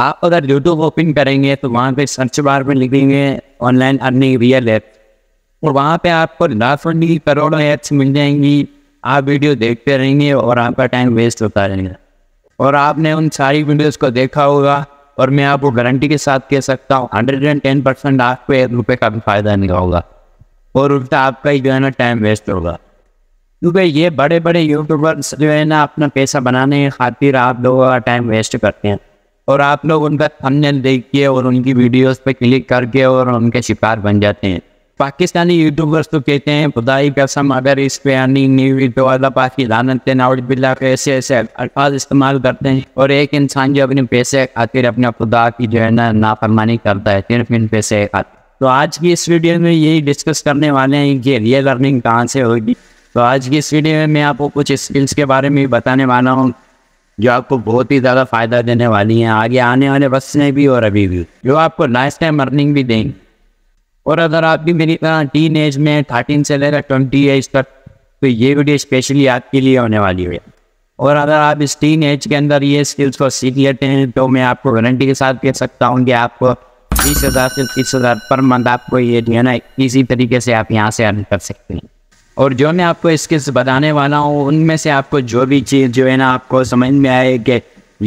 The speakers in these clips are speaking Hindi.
आप अगर यूट्यूब ओपन करेंगे तो वहाँ पे सर्च बार में लिखेंगे ऑनलाइन अर्निंग रियल ऐप और वहाँ पे आपको लाखों की करोड़ों ऐप्स मिल जाएंगी आप वीडियो देखते रहेंगे और आपका टाइम वेस्ट होता रहेगा और आपने उन सारी वीडियोस को देखा होगा और मैं आपको गारंटी के साथ कह सकता हूँ हंड्रेड एंड टेन परसेंट आपको एक रुपये का भी फायदा नहीं होगा और उल्टा आपका ही जो है ना टाइम वेस्ट होगा क्योंकि ये बड़े बड़े यूट्यूबर्स जो है ना अपना पैसा बनाने की खातिर आप लोगों का टाइम वेस्ट करते हैं और आप लोग उनका थंबनेल देखिए और उनकी वीडियोस पे क्लिक करके और उनके शिकार बन जाते हैं पाकिस्तानी यूट्यूबर्स तो कहते हैं खुदाई कसम अगर इस पे अर्निंग न्यूज की लानत नाउबिल्ला के ऐसे ऐसे अल्फाज इस्तेमाल करते हैं और एक इंसान जो अपने पैसे खातिर अपने खुदा की जो है ना नाफरमानी करता है सिर्फ इन पैसे तो आज की इस वीडियो में यही डिस्कस करने वाले हैं कि रियल लर्निंग कहाँ से होगी तो आज की इस वीडियो में मैं आपको कुछ स्किल्स के बारे में बताने वाला हूँ जो आपको बहुत ही ज़्यादा फायदा देने वाली है आगे आने वाले बस में भी और अभी भी जो आपको लास्ट टाइम अर्निंग भी देंगे और अगर आप भी मेरी तरह टीन एज में थर्टीन से लेकर ट्वेंटी एज तक तो ये वीडियो स्पेशली आपके लिए होने वाली है और अगर आप इस टीन एज के अंदर ये स्किल्स को सीख लेते हैं तो मैं आपको गारंटी के साथ कह सकता हूँ कि आपको बीस हज़ार से तीस हज़ार पर मंथ आपको ये जो है ना इसी तरीके से आप यहाँ से अर्न कर सकते हैं और जो मैं आपको स्किल्स बताने वाला हूँ उनमें से आपको जो भी चीज़ जो है ना आपको समझ में आए कि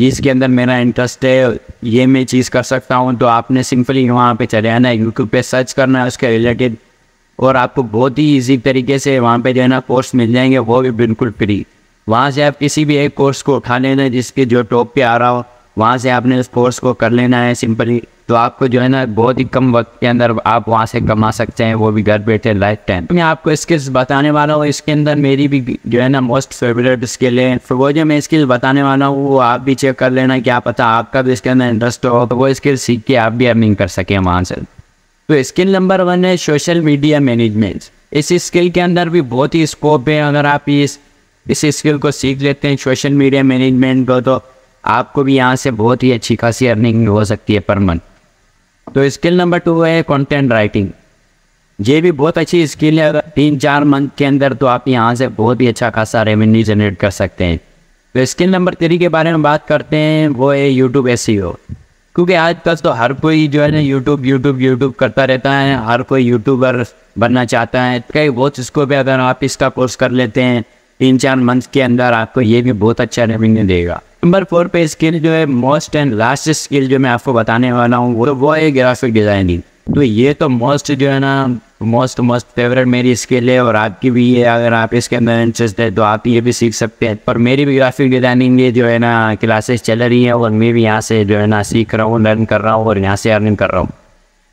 इसके अंदर मेरा इंटरेस्ट है ये मैं चीज़ कर सकता हूँ तो आपने सिंपली वहाँ पे चले आना यूट्यूब पे सर्च करना है उसके रिलेटेड और आपको बहुत ही इजी तरीके से वहाँ पे जो है ना कोर्स मिल जाएंगे वो भी बिल्कुल फ्री वहाँ से आप किसी भी एक कोर्स को उठा लेना जिसके जो टॉप पे आ रहा हो वहाँ से आपने उस कोर्स को कर लेना है सिंपली तो आपको जो है ना बहुत ही कम वक्त के अंदर आप वहाँ से कमा सकते हैं वो भी घर बैठे लाइफ टाइम मैं आपको स्किल्स बताने वाला हूँ इसके अंदर मेरी भी जो है ना मोस्ट फेवरेट स्किल है तो वो जो मैं स्किल बताने वाला हूँ वो आप भी चेक कर लेना क्या पता आपका भी इसके अंदर इंटरेस्ट हो तो वो स्किल सीख के आप भी अर्निंग कर सकें वहाँ से तो स्किल नंबर वन है सोशल मीडिया मैनेजमेंट इस स्किल के अंदर भी बहुत ही स्कोप है अगर आप इस इस स्किल को सीख लेते हैं सोशल मीडिया मैनेजमेंट को तो आपको भी यहाँ से बहुत ही अच्छी खासी अर्निंग हो सकती है पर मंथ तो स्किल नंबर टू है कंटेंट राइटिंग ये भी बहुत अच्छी स्किल है अगर तीन चार मंथ के अंदर तो आप यहाँ से बहुत ही अच्छा खासा रेवेन्यू जनरेट कर सकते हैं तो स्किल नंबर थ्री के बारे में बात करते हैं वो है यूट्यूब एस e क्योंकि आजकल तो हर कोई जो है ना यूट्यूब यूट्यूब यूट्यूब करता रहता है हर कोई यूट्यूबर बनना चाहता है कई बहुत स्कोप है अगर आप इसका कोर्स कर लेते हैं तीन चार मंथ के अंदर आपको ये भी बहुत अच्छा रेवेन्यू देगा नंबर फोर पे स्किल जो है मोस्ट एंड लास्ट स्किल जो मैं आपको बताने वाला हूँ वो वो है ग्राफिक डिजाइनिंग तो ये तो मोस्ट जो है ना मोस्ट मोस्ट फेवरेट मेरी स्किल है और आपकी भी है अगर आप इसके अंदर इंटरेस्ट है तो आप ये भी सीख सकते हैं पर मेरी भी ग्राफिक डिज़ाइनिंग ये जो है ना क्लासेस चल रही है और मैं भी यहाँ से जो है ना सीख रहा हूँ लर्न कर रहा हूँ और यहाँ से अर्निंग कर रहा हूँ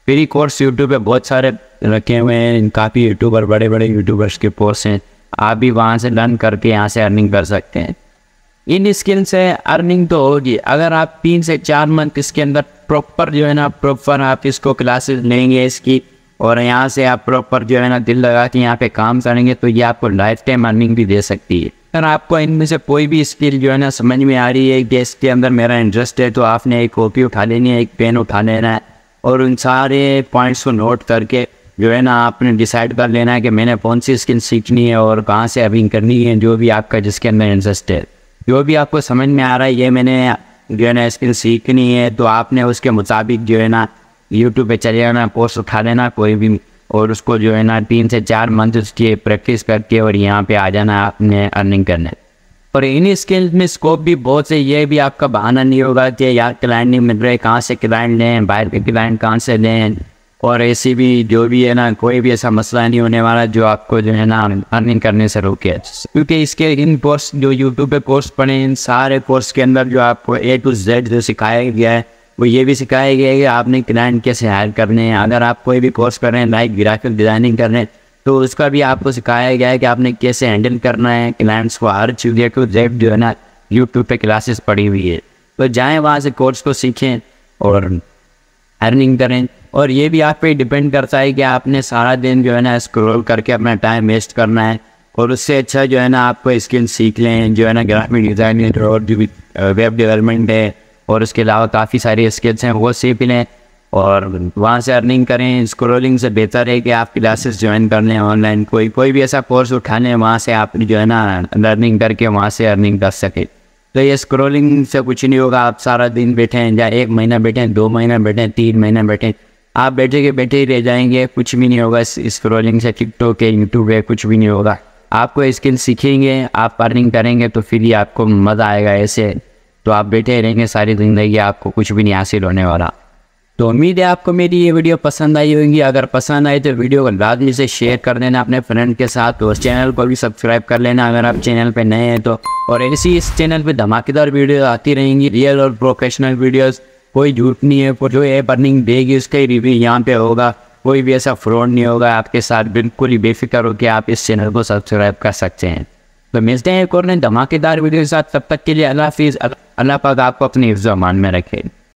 फ्री कोर्स यूट्यूब पे बहुत सारे रखे हुए हैं काफ़ी यूट्यूबर बड़े बड़े यूट्यूबर्स के कोर्स हैं आप भी वहाँ से लर्न करके यहाँ से अर्निंग कर सकते हैं इन स्किल से अर्निंग तो होगी अगर आप तीन से चार मंथ इसके अंदर प्रॉपर जो है ना प्रॉपर आप इसको क्लासेस लेंगे इसकी और यहाँ से आप प्रॉपर जो है ना दिल लगा के यहाँ पे काम करेंगे तो ये आपको लाइफ टाइम अर्निंग भी दे सकती है अगर आपको इनमें से कोई भी स्किल जो है ना समझ में आ रही है कि इसके अंदर मेरा इंटरेस्ट है तो आपने एक कॉपी उठा लेनी है एक पेन उठा लेना है और उन सारे पॉइंट्स को नोट करके जो है ना आपने डिसाइड कर लेना है कि मैंने कौन सी स्किल सीखनी है और कहाँ से अर्निंग करनी है जो भी आपका जिसके अंदर इंटरेस्ट है जो भी आपको समझ में आ रहा है ये मैंने जो है ना स्किल सीखनी है तो आपने उसके मुताबिक जो है ना यूट्यूब पे चले जाना कोर्स उठा लेना कोई भी और उसको जो है ना तीन से चार मंथ उसकी प्रैक्टिस करके और यहाँ पे आ जाना आपने अर्निंग करने और इन स्किल्स में स्कोप भी बहुत से ये भी आपका बहाना नहीं होगा कि यार क्लाइंट नहीं मिल रहे कहाँ से क्लाइंट लें बाहर के क्लाइंट कहाँ से लें और ऐसी भी जो भी है ना कोई भी ऐसा मसला नहीं होने वाला जो आपको जो है ना अर्निंग करने से रोके क्योंकि इसके इन कोर्स जो यूट्यूब पे कोर्स पढ़े इन सारे कोर्स के अंदर जो आपको ए टू जेड जो सिखाया गया है वो ये भी सिखाया गया है कि आपने क्लाइंट कैसे हायर करने हैं अगर आप कोई भी कोर्स कर रहे हैं लाइक ग्राफिक डिज़ाइनिंग कर रहे हैं तो उसका भी आपको सिखाया गया है कि आपने कैसे हैंडल करना है क्लाइंट्स को हर चीज़ ए टू जेड जो है ना यूट्यूब पर क्लासेस पड़ी हुई है तो जाएँ वहाँ से कोर्स को सीखें और अर्निंग करें और ये भी आप पे डिपेंड करता है कि आपने सारा दिन जो है ना स्क्रॉल करके अपना टाइम वेस्ट करना है और उससे अच्छा जो है ना आपको स्किल सीख लें जो है ना ग्राफिक डिज़ाइनिंग और जो भी वेब डेवलपमेंट है और उसके अलावा काफ़ी सारी स्किल्स हैं वो सीख लें और वहाँ से अर्निंग करें स्क्रोलिंग से बेहतर है कि आप क्लासेस ज्वाइन कर लें ऑनलाइन कोई कोई भी ऐसा कोर्स उठा लें वहाँ से आप जो है ना लर्निंग करके वहाँ से अर्निंग कर सकें तो ये स्क्रोलिंग से कुछ नहीं होगा आप सारा दिन बैठे हैं या एक महीना बैठे हैं दो महीना बैठे हैं तीन महीना बैठे हैं आप बैठे के बैठे ही रह जाएंगे कुछ भी नहीं होगा स्क्रोलिंग से टिकटॉक है यूट्यूब है कुछ भी नहीं होगा आपको स्किल सीखेंगे आप अर्निंग करेंगे तो फिर ही आपको मज़ा आएगा ऐसे तो आप बैठे रहेंगे सारी ज़िंदगी आपको कुछ भी नहीं हासिल होने वाला तो उम्मीद है आपको मेरी ये वीडियो पसंद आई होगी अगर पसंद आई तो वीडियो को लाजमी से शेयर कर देना अपने फ्रेंड के साथ तो उस चैनल को भी सब्सक्राइब कर लेना अगर आप चैनल पे नए हैं तो और ऐसी इस चैनल पे धमाकेदार वीडियो आती रहेंगी रियल और प्रोफेशनल वीडियोस कोई झूठ नहीं है जो ए बर्निंग देगी उसका ही रिव्यू यहाँ पे होगा कोई भी ऐसा फ्रॉड नहीं होगा आपके साथ बिल्कुल ही बेफिक्र होकर आप इस चैनल को सब्सक्राइब कर सकते हैं तो मिलते हैं एक और धमाकेदार वीडियो के साथ तब तक के लिए अल्लाह हाफिज़ अल्लाह पाक आपको अपनी हिफ्ज़ मान में रखें